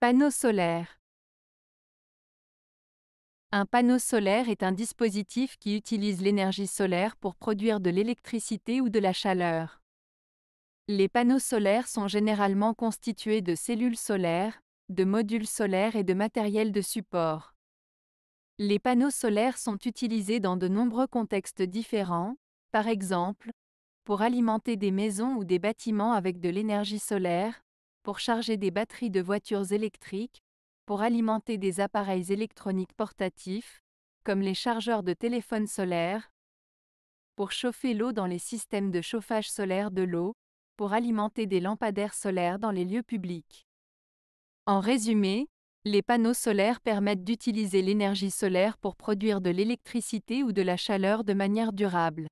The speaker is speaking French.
Panneau solaire Un panneau solaire est un dispositif qui utilise l'énergie solaire pour produire de l'électricité ou de la chaleur. Les panneaux solaires sont généralement constitués de cellules solaires, de modules solaires et de matériel de support. Les panneaux solaires sont utilisés dans de nombreux contextes différents, par exemple, pour alimenter des maisons ou des bâtiments avec de l'énergie solaire, pour charger des batteries de voitures électriques, pour alimenter des appareils électroniques portatifs, comme les chargeurs de téléphones solaires, pour chauffer l'eau dans les systèmes de chauffage solaire de l'eau, pour alimenter des lampadaires solaires dans les lieux publics. En résumé, les panneaux solaires permettent d'utiliser l'énergie solaire pour produire de l'électricité ou de la chaleur de manière durable.